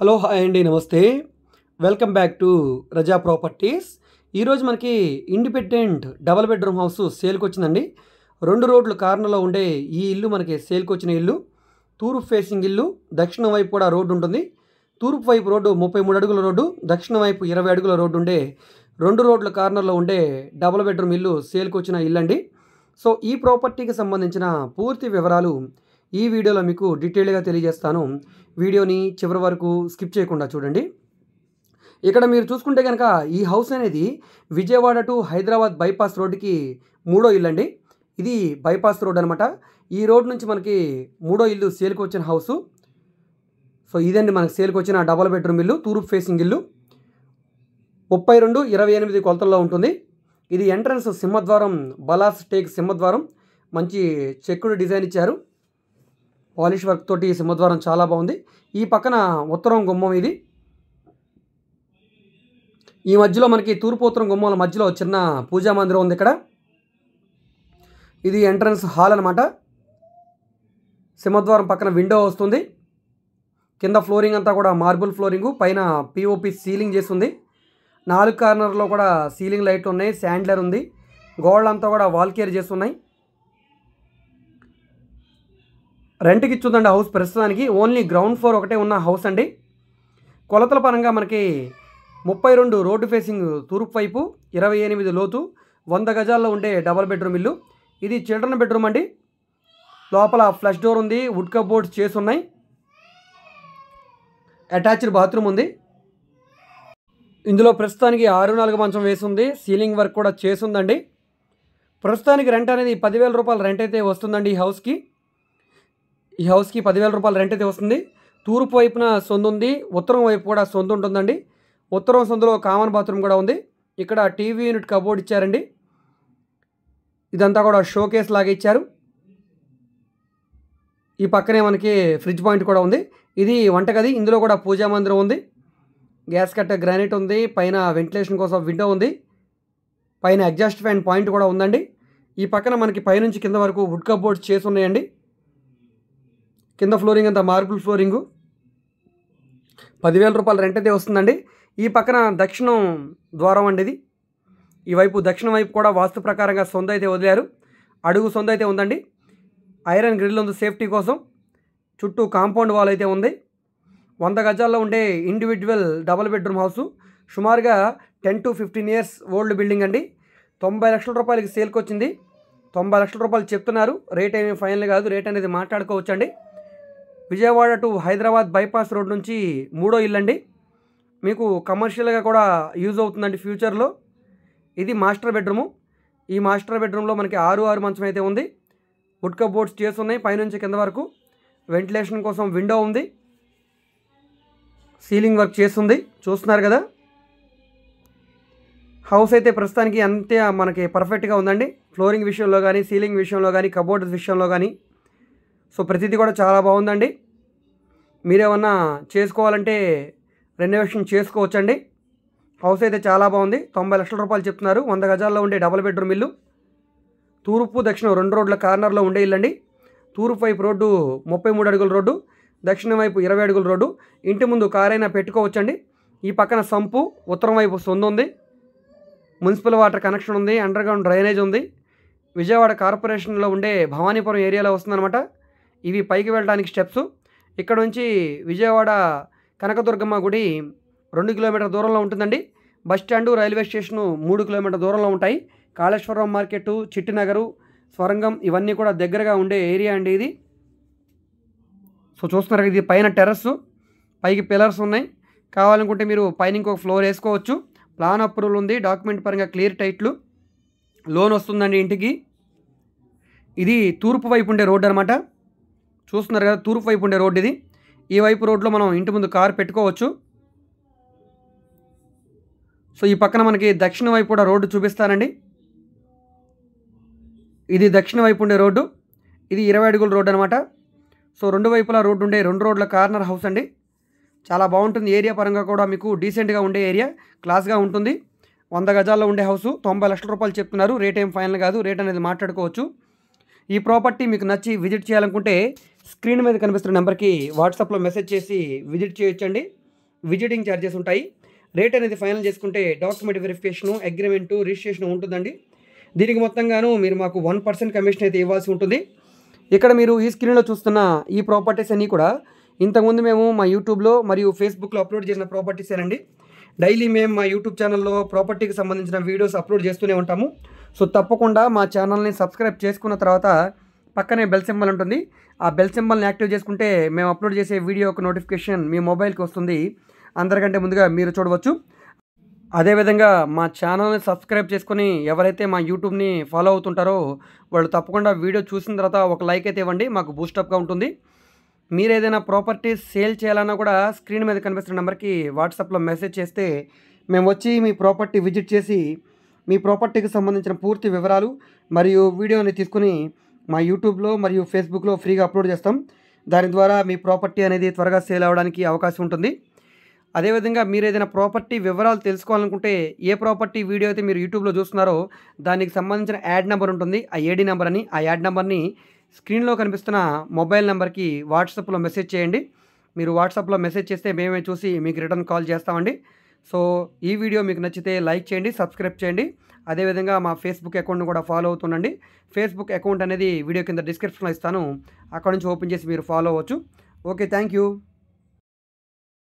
hello hi అండి నమస్తే welcome back to Raza properties ఈరోజు మనకి ఇండిపెండెంట్ డబల్ బెడ్రూమ్ హౌస్ సేల్కి వచ్చిందండి రెండు రోడ్లు కార్నర్లో ఉండే ఈ ఇల్లు మనకి సేల్కి వచ్చిన ఇల్లు తూర్పు ఫేసింగ్ ఇల్లు దక్షిణం వైపు కూడా రోడ్డు ఉంటుంది తూర్పు వైపు రోడ్డు ముప్పై మూడు అడుగుల రోడ్డు దక్షిణం వైపు ఇరవై అడుగుల రోడ్డు ఉండే రెండు రోడ్ల కార్నర్లో ఉండే డబల్ బెడ్రూమ్ ఇల్లు సేల్కి వచ్చిన ఇల్లు అండి సో ఈ ప్రాపర్టీకి సంబంధించిన పూర్తి వివరాలు ఈ వీడియోలో మీకు డీటెయిల్గా తెలియజేస్తాను వీడియోని చివరి వరకు స్కిప్ చేయకుండా చూడండి ఇక్కడ మీరు చూసుకుంటే కనుక ఈ హౌస్ అనేది విజయవాడ టు హైదరాబాద్ బైపాస్ రోడ్డుకి మూడో ఇల్లు అండి ఇది బైపాస్ రోడ్ అనమాట ఈ రోడ్ నుంచి మనకి మూడో ఇల్లు సేల్కి వచ్చిన హౌసు సో ఇదండి మనకి సేల్కి వచ్చిన డబల్ బెడ్రూమ్ ఇల్లు తూర్పు ఫేసింగ్ ఇల్లు ముప్పై రెండు ఇరవై ఎనిమిది కొలతల్లో ఉంటుంది ఇది ఎంట్రన్స్ సింహద్వారం బలాస్ టేక్ సింహద్వారం మంచి చెక్కుడు డిజైన్ ఇచ్చారు పాలిష్ వర్క్ తోటి సింహద్వారం చాలా బాగుంది ఈ పక్కన ఉత్తరం గుమ్మం ఇది ఈ మధ్యలో మనకి తూర్పు ఉత్తరం గుమ్మం మధ్యలో చిన్న పూజా మందిరం ఉంది ఇక్కడ ఇది ఎంట్రన్స్ హాల్ అనమాట సింహద్వారం పక్కన విండో వస్తుంది కింద ఫ్లోరింగ్ అంతా కూడా మార్బుల్ ఫ్లోరింగ్ పైన పిఓపి సీలింగ్ చేసి ఉంది నాలుగు కార్నర్లో కూడా సీలింగ్ లైట్లు ఉన్నాయి శాండ్లర్ ఉంది గోడలంతా కూడా వాల్కేర్ చేసి ఉన్నాయి రెంట్కి ఇచ్చిందండి హౌస్ ప్రస్తుతానికి ఓన్లీ గ్రౌండ్ ఫ్లోర్ ఒకటే ఉన్న హౌస్ అండి కొలతల పరంగా మనకి ముప్పై రెండు రోడ్డు ఫేసింగ్ తూర్పు వైపు ఇరవై ఎనిమిది లోతు వంద గజాల్లో ఉండే డబల్ బెడ్రూమ్ ఇల్లు ఇది చిల్డ్రన్ బెడ్రూమ్ అండి లోపల ఫ్లష్ డోర్ ఉంది వుడ్ కప్ బోర్డ్స్ చేసి ఉన్నాయి అటాచ్డ్ బాత్రూమ్ ఉంది ఇందులో ప్రస్తుతానికి ఆరు నాలుగు మంచం వేసింది సీలింగ్ వర్క్ కూడా చేసిందండి ప్రస్తుతానికి రెంట్ అనేది పదివేల రూపాయలు రెంట్ అయితే వస్తుందండి ఈ హౌస్కి ఈ హౌస్కి పదివేల రూపాయలు రెంట్ అయితే వస్తుంది తూర్పు వైపున సొందు ఉంది ఉత్తరం వైపు కూడా సొందు ఉంటుందండి ఉత్తరం సొందులో కామన్ బాత్రూమ్ కూడా ఉంది ఇక్కడ టీవీ యూనిట్ కబోర్డ్ ఇచ్చారండి ఇదంతా కూడా షో కేస్ లాగా ఇచ్చారు ఈ పక్కనే మనకి ఫ్రిడ్జ్ పాయింట్ కూడా ఉంది ఇది వంటగది ఇందులో కూడా పూజా మందిరం ఉంది గ్యాస్ కట్ట గ్రానైట్ ఉంది పైన వెంటిలేషన్ కోసం విండో ఉంది పైన అడ్జస్ట్ ఫ్యాన్ పాయింట్ కూడా ఉందండి ఈ పక్కన మనకి పైనుంచి కింద వరకు వుడ్ కబోర్డ్స్ చేసి ఉన్నాయండి కింద ఫ్లోరింగ్ అంతా మార్బుల్ ఫ్లోరింగు పదివేల రూపాయలు రెంట్ అయితే వస్తుందండి ఈ పక్కన దక్షిణం ద్వారం అండి ఇది ఈవైపు దక్షిణం వైపు కూడా వాస్తు ప్రకారంగా సొంత అయితే వదిలారు అడుగు సొంత అయితే ఉందండి ఐరన్ గ్రిల్ ఉంది సేఫ్టీ కోసం చుట్టూ కాంపౌండ్ వాల్ అయితే ఉంది వంద గజాల్లో ఉండే ఇండివిజువల్ డబుల్ బెడ్రూమ్ హౌసు సుమారుగా ten to fifteen years old building అండి తొంభై లక్షల రూపాయలకి సేల్కి వచ్చింది తొంభై లక్షల రూపాయలు చెప్తున్నారు రేట్ ఏమీ ఫైనల్ కాదు రేట్ అనేది మాట్లాడుకోవచ్చండి Vijayawada to Hyderabad bypass road నుంచి మూడో ఇల్లండి మీకు కమర్షియల్గా కూడా యూజ్ అవుతుందండి ఫ్యూచర్లో ఇది మాస్టర్ బెడ్రూము ఈ మాస్టర్ బెడ్రూమ్లో మనకి ఆరు ఆరు మంచం అయితే ఉంది వుడ్ బోర్డ్స్ చేసి ఉన్నాయి పైనుంచి కింద వరకు వెంటిలేషన్ కోసం విండో ఉంది సీలింగ్ వర్క్ చేస్తుంది చూస్తున్నారు కదా హౌస్ అయితే ప్రస్తుతానికి అంతే మనకి పర్ఫెక్ట్గా ఉందండి ఫ్లోరింగ్ విషయంలో కానీ సీలింగ్ విషయంలో కానీ కబోర్డ్స్ విషయంలో కానీ సో ప్రతిదీ కూడా చాలా బాగుందండి మీరేమన్నా చేసుకోవాలంటే రెనోవేషన్ చేసుకోవచ్చండి హౌస్ అయితే చాలా బాగుంది తొంభై లక్షల రూపాయలు చెప్తున్నారు వంద గజాల్లో ఉండే డబుల్ బెడ్రూమ్ ఇల్లు తూర్పు దక్షిణం రెండు రోడ్ల కార్నర్లో ఉండే ఇల్లండి తూర్పు వైపు రోడ్డు ముప్పై మూడు అడుగుల రోడ్డు దక్షిణం వైపు ఇరవై అడుగుల రోడ్డు ఇంటి ముందు కారైనా పెట్టుకోవచ్చండి ఈ పక్కన సంపు ఉత్తరం వైపు సొందు ఉంది మున్సిపల్ వాటర్ కనెక్షన్ ఉంది అండర్గ్రౌండ్ డ్రైనేజ్ ఉంది విజయవాడ కార్పొరేషన్లో ఉండే భవానీపురం ఏరియాలో వస్తుందన్నమాట ఇవి పైకి వెళ్ళడానికి స్టెప్స్ ఇక్కడ నుంచి విజయవాడ కనకదుర్గమ్మ గుడి రెండు కిలోమీటర్ దూరంలో ఉంటుందండి బస్ స్టాండు రైల్వే స్టేషను మూడు కిలోమీటర్ల దూరంలో ఉంటాయి కాళేశ్వరం మార్కెట్ చిట్టినగరు స్వరంగం ఇవన్నీ కూడా దగ్గరగా ఉండే ఏరియా అండి ఇది సో చూస్తున్నారు ఇది పైన టెర్రస్ పైకి పిల్లర్స్ ఉన్నాయి కావాలనుకుంటే మీరు పైన ఇంకొక ఫ్లోర్ వేసుకోవచ్చు ప్లాన్ అప్రూవల్ ఉంది డాక్యుమెంట్ పరంగా క్లియర్ టైట్లు లోన్ వస్తుందండి ఇంటికి ఇది తూర్పు వైపు ఉండే రోడ్డు అనమాట చూస్తున్నారు కదా తూర్పు వైపు ఉండే రోడ్డు ఇది ఈ వైపు రోడ్లో మనం ఇంటి ముందు కారు పెట్టుకోవచ్చు సో ఈ పక్కన మనకి దక్షిణ వైపు కూడా రోడ్డు చూపిస్తానండి ఇది దక్షిణ వైపు ఉండే రోడ్డు ఇది ఇరవై అడుగుల రోడ్డు అనమాట సో రెండు వైపులా రోడ్డు ఉండే రెండు రోడ్ల కార్నర్ హౌస్ అండి చాలా బాగుంటుంది ఏరియా పరంగా కూడా మీకు డీసెంట్గా ఉండే ఏరియా క్లాస్గా ఉంటుంది వంద గజాల్లో ఉండే హౌస్ తొంభై లక్షల రూపాయలు చెప్తున్నారు రేట్ ఏం ఫైనల్ కాదు రేట్ అనేది మాట్లాడుకోవచ్చు ఈ ప్రాపర్టీ మీకు నచ్చి విజిట్ చేయాలనుకుంటే స్క్రీన్ మీద కనిపిస్తున్న నెంబర్కి వాట్సాప్లో మెసేజ్ చేసి విజిట్ చేయొచ్చండి విజిటింగ్ ఛార్జెస్ ఉంటాయి రేట్ అనేది ఫైనల్ చేసుకుంటే డాక్యుమెంట్ వెరిఫికేషను అగ్రిమెంటు రిజిస్ట్రేషన్ ఉంటుందండి దీనికి మొత్తంగాను మీరు మాకు వన్ పర్సెంట్ కమిషన్ అయితే ఇవ్వాల్సి ఉంటుంది ఇక్కడ మీరు ఈ స్క్రీన్లో చూస్తున్న ఈ ప్రాపర్టీస్ అన్నీ కూడా ఇంతకుముందు మేము మా యూట్యూబ్లో మరియు ఫేస్బుక్లో అప్లోడ్ చేసిన ప్రాపర్టీస్ ఏనండి డైలీ మేము మా యూట్యూబ్ ఛానల్లో ప్రాపర్టీకి సంబంధించిన వీడియోస్ అప్లోడ్ చేస్తూనే ఉంటాము సో తప్పకుండా మా ఛానల్ని సబ్స్క్రైబ్ చేసుకున్న తర్వాత పక్కనే బెల్ సింబల్ ఉంటుంది ఆ బెల్ సింబల్ని యాక్టివ్ చేసుకుంటే మేము అప్లోడ్ చేసే వీడియో యొక్క నోటిఫికేషన్ మీ మొబైల్కి వస్తుంది అందరికంటే ముందుగా మీరు చూడవచ్చు అదేవిధంగా మా ఛానల్ని సబ్స్క్రైబ్ చేసుకొని ఎవరైతే మా యూట్యూబ్ని ఫాలో అవుతుంటారో వాళ్ళు తప్పకుండా వీడియో చూసిన తర్వాత ఒక లైక్ అయితే ఇవ్వండి మాకు బూస్టప్గా ఉంటుంది మీరు ఏదైనా ప్రాపర్టీ సేల్ చేయాలన్నా కూడా స్క్రీన్ మీద కనిపిస్తున్న నెంబర్కి వాట్సాప్లో మెసేజ్ చేస్తే మేము వచ్చి మీ ప్రాపర్టీ విజిట్ చేసి మీ ప్రాపర్టీకి సంబంధించిన పూర్తి వివరాలు మరియు వీడియోని తీసుకుని మా యూట్యూబ్లో మరియు ఫేస్బుక్లో ఫ్రీగా అప్లోడ్ చేస్తాం దాని ద్వారా మీ ప్రాపర్టీ అనేది త్వరగా సేల్ అవడానికి అవకాశం ఉంటుంది అదేవిధంగా మీరు ఏదైనా ప్రాపర్టీ వివరాలు తెలుసుకోవాలనుకుంటే ఏ ప్రాపర్టీ వీడియో అయితే మీరు యూట్యూబ్లో చూస్తున్నారో దానికి సంబంధించిన యాడ్ నెంబర్ ఉంటుంది ఆ ఏడి నెంబర్ అని ఆ యాడ్ నెంబర్ని స్క్రీన్లో కనిపిస్తున్న మొబైల్ నెంబర్కి వాట్సాప్లో మెసేజ్ చేయండి మీరు వాట్సాప్లో మెసేజ్ చేస్తే మేమే చూసి మీకు రిటర్న్ కాల్ చేస్తామండి సో ఈ వీడియో మీకు నచ్చితే లైక్ చేయండి సబ్స్క్రైబ్ చేయండి అదేవిధంగా మా ఫేస్బుక్ అకౌంట్ను కూడా ఫాలో అవుతుండండి ఫేస్బుక్ అకౌంట్ అనేది వీడియో కింద డిస్క్రిప్షన్లో ఇస్తాను అక్కడ నుంచి ఓపెన్ చేసి మీరు ఫాలో అవ్వచ్చు ఓకే థ్యాంక్ యూ